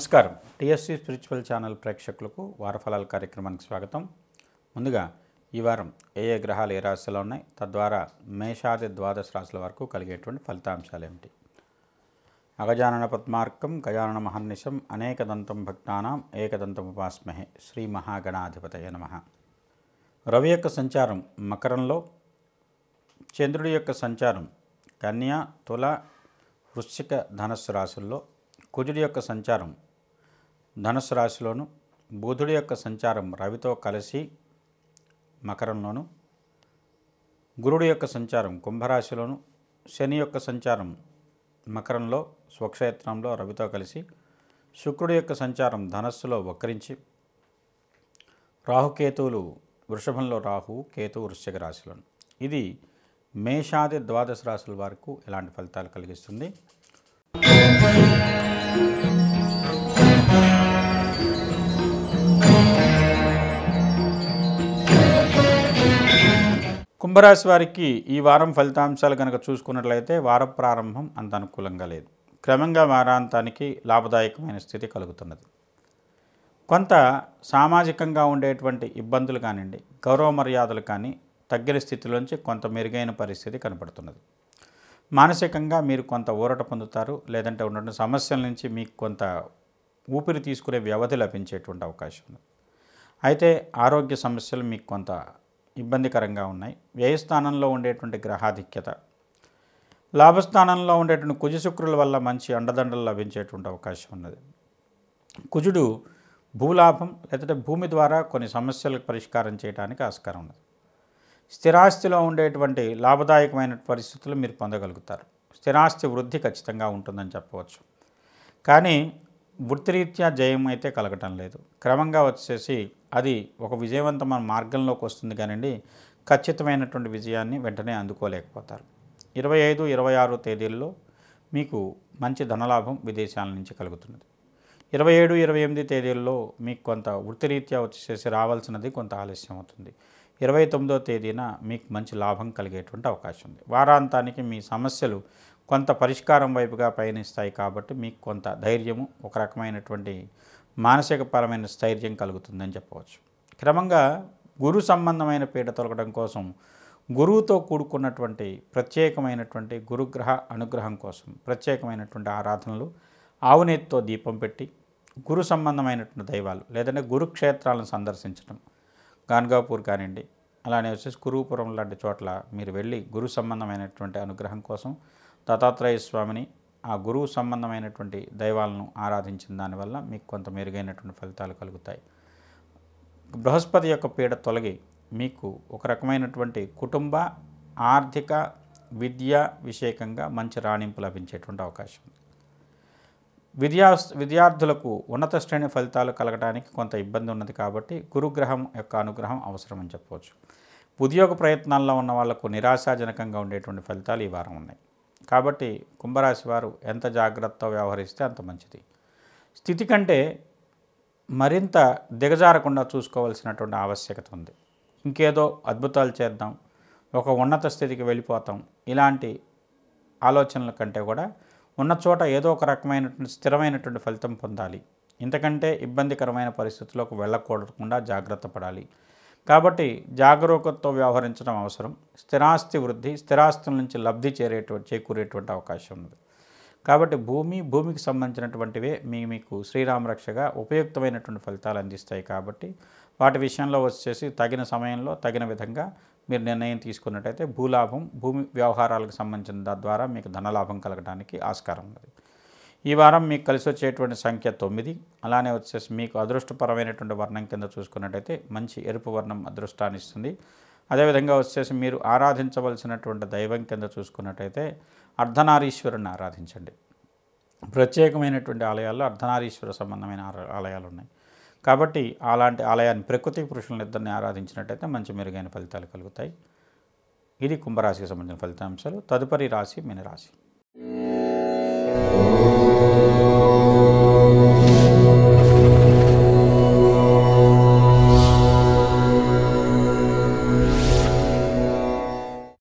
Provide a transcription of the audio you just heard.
నమస్కారం TSC spiritual channel ప్రేక్షకులకు వారఫలాల కార్యక్రమానికి స్వాగతం ముందుగా ఈ వారం ఏ ఏ గ్రహాలు ఏ రాశిలో ఉన్నాయి తద్వారా మేషాది ద్వాదశ రాశుల వరకు కలిగేటువంటి ఫలితాంశాలు ఏమిటి అగజానన పద్మార్కం గజానన మహర్నిశం దంతం భక్తానాం ఏకదంతం ఉపాస్మహే శ్రీ మహాగణాధిపత నమ రవి యొక్క సంచారం మకరంలో చంద్రుడి యొక్క సంచారం కన్యా తుల వృశ్చిక ధనస్సు రాశుల్లో కుజుడి యొక్క సంచారం ధనుసు రాశిలోను బుధుడి యొక్క సంచారం రవితో కలిసి మకరంలోను గురుడు యొక్క సంచారం కుంభరాశిలోను శని యొక్క సంచారం మకరంలో స్వక్షేత్రంలో రవితో కలిసి శుక్రుడి యొక్క సంచారం ధనస్సులో వక్రించి రాహుకేతువులు వృషభంలో రాహు కేతు వృశ్చిక రాశిలోను ఇది మేషాది ద్వాదశ రాశుల వరకు ఎలాంటి ఫలితాలు కలిగిస్తుంది కుంభరాశి వారికి ఈ వారం ఫలితాంశాలు కనుక చూసుకున్నట్లయితే వార ప్రారంభం అంత అనుకూలంగా లేదు క్రమంగా వారాంతానికి లాభదాయకమైన స్థితి కలుగుతున్నది కొంత సామాజికంగా ఉండేటువంటి ఇబ్బందులు కానివ్వండి గౌరవ మర్యాదలు కానీ తగ్గిన స్థితిలోంచి కొంత మెరుగైన పరిస్థితి కనపడుతున్నది మానసికంగా మీరు కొంత ఊరట పొందుతారు లేదంటే ఉన్నటువంటి సమస్యల నుంచి మీకు కొంత ఊపిరి తీసుకునే వ్యవధి లభించేటువంటి అవకాశం ఉంది అయితే ఆరోగ్య సమస్యలు మీకు కొంత ఇబ్బందికరంగా ఉన్నాయి వ్యయస్థానంలో ఉండేటువంటి గ్రహాధిక్యత లాభస్థానంలో ఉండేటువంటి కుజ శుక్రుల వల్ల మంచి అండదండలు లభించేటువంటి అవకాశం ఉన్నది కుజుడు భూలాభం లేకపోతే భూమి ద్వారా కొన్ని సమస్యలకు పరిష్కారం చేయడానికి ఆస్కారం ఉన్నది స్థిరాస్తిలో ఉండేటువంటి లాభదాయకమైన పరిస్థితులు మీరు పొందగలుగుతారు స్థిరాస్తి వృద్ధి ఖచ్చితంగా ఉంటుందని చెప్పవచ్చు కానీ వృత్తిరీత్యా జయం అయితే కలగటం లేదు క్రమంగా వచ్చేసి అది ఒక విజయవంతమైన మార్గంలోకి వస్తుంది కానివ్వండి ఖచ్చితమైనటువంటి విజయాన్ని వెంటనే అందుకోలేకపోతారు ఇరవై ఐదు ఇరవై ఆరు తేదీల్లో మీకు మంచి ధనలాభం విదేశాల నుంచి కలుగుతున్నది ఇరవై ఏడు ఇరవై ఎనిమిది తేదీల్లో మీకు కొంత వృత్తిరీత్యా వచ్చేసేసి రావాల్సినది కొంత ఆలస్యం అవుతుంది ఇరవై తొమ్మిదో తేదీన మీకు మంచి లాభం కలిగేటువంటి అవకాశం ఉంది వారాంతానికి మీ సమస్యలు కొంత పరిష్కారం వైపుగా పయనిస్తాయి కాబట్టి మీకు కొంత ధైర్యము ఒక రకమైనటువంటి మానసిక పరమైన స్థైర్యం కలుగుతుందని చెప్పవచ్చు క్రమంగా గురు సంబంధమైన పీడ తొలగడం కోసం గురువుతో కూడుకున్నటువంటి ప్రత్యేకమైనటువంటి గురుగ్రహ అనుగ్రహం కోసం ప్రత్యేకమైనటువంటి ఆరాధనలు ఆవునేతితో దీపం పెట్టి గురు సంబంధమైనటువంటి దైవాలు లేదంటే గురుక్షేత్రాలను సందర్శించడం గాన్గాపూర్ కానివ్వండి అలానే వచ్చేసి గురువుపురం లాంటి చోట్ల మీరు వెళ్ళి గురు సంబంధమైనటువంటి అనుగ్రహం కోసం దత్తాత్రేయ స్వామిని ఆ గురువు సంబంధమైనటువంటి దైవాలను ఆరాధించిన దానివల్ల మీకు కొంత మెరుగైనటువంటి ఫలితాలు కలుగుతాయి బృహస్పతి యొక్క పీడ తొలగి మీకు ఒక రకమైనటువంటి కుటుంబ ఆర్థిక విద్య విషయకంగా మంచి రాణింపు లభించేటువంటి అవకాశం విద్యా విద్యార్థులకు ఉన్నత శ్రేణి ఫలితాలు కలగడానికి కొంత ఇబ్బంది ఉన్నది కాబట్టి గురుగ్రహం యొక్క అనుగ్రహం అవసరమని చెప్పవచ్చు ఉద్యోగ ప్రయత్నాల్లో ఉన్న వాళ్లకు నిరాశాజనకంగా ఉండేటువంటి ఫలితాలు ఈ వారం ఉన్నాయి కాబట్టి కుంభరాశి వారు ఎంత జాగ్రత్తతో వ్యవహరిస్తే అంత మంచిది స్థితి కంటే మరింత దిగజారకుండా చూసుకోవాల్సినటువంటి ఆవశ్యకత ఉంది ఇంకేదో అద్భుతాలు చేద్దాం ఒక ఉన్నత స్థితికి వెళ్ళిపోతాం ఇలాంటి ఆలోచనల కంటే కూడా ఉన్న చోట ఏదో ఒక రకమైనటువంటి స్థిరమైనటువంటి ఫలితం పొందాలి ఇంతకంటే ఇబ్బందికరమైన పరిస్థితుల్లోకి వెళ్ళకూడకుండా జాగ్రత్త పడాలి కాబట్టి జాగరూకతతో వ్యవహరించడం అవసరం స్థిరాస్తి వృద్ధి స్థిరాస్తుల నుంచి లబ్ధి చేరేటువంటి చేకూరేటువంటి అవకాశం ఉంది కాబట్టి భూమి భూమికి సంబంధించినటువంటివే మీ మీకు శ్రీరామరక్షగా ఉపయుక్తమైనటువంటి ఫలితాలు అందిస్తాయి కాబట్టి వాటి విషయంలో వచ్చేసి తగిన సమయంలో తగిన విధంగా మీరు నిర్ణయం తీసుకున్నట్టయితే భూలాభం భూమి వ్యవహారాలకు సంబంధించిన ద్వారా మీకు ధనలాభం కలగడానికి ఆస్కారం ఉంది ఈ వారం మీకు కలిసి వచ్చేటువంటి సంఖ్య తొమ్మిది అలానే వచ్చేసి మీకు అదృష్టపరమైనటువంటి వర్ణం కింద చూసుకున్నట్టయితే మంచి ఎరుపు వర్ణం అదృష్టాన్ని ఇస్తుంది అదేవిధంగా వచ్చేసి మీరు ఆరాధించవలసినటువంటి దైవం కింద చూసుకున్నట్టయితే అర్ధనారీశ్వరుని ఆరాధించండి ప్రత్యేకమైనటువంటి ఆలయాల్లో అర్ధనారీశ్వర సంబంధమైన ఆలయాలు ఉన్నాయి కాబట్టి అలాంటి ఆలయాన్ని ప్రకృతి పురుషులను ఇద్దరిని ఆరాధించినట్టయితే మంచి మెరుగైన ఫలితాలు కలుగుతాయి ఇది కుంభరాశికి సంబంధించిన ఫలితాంశాలు తదుపరి రాశి Oh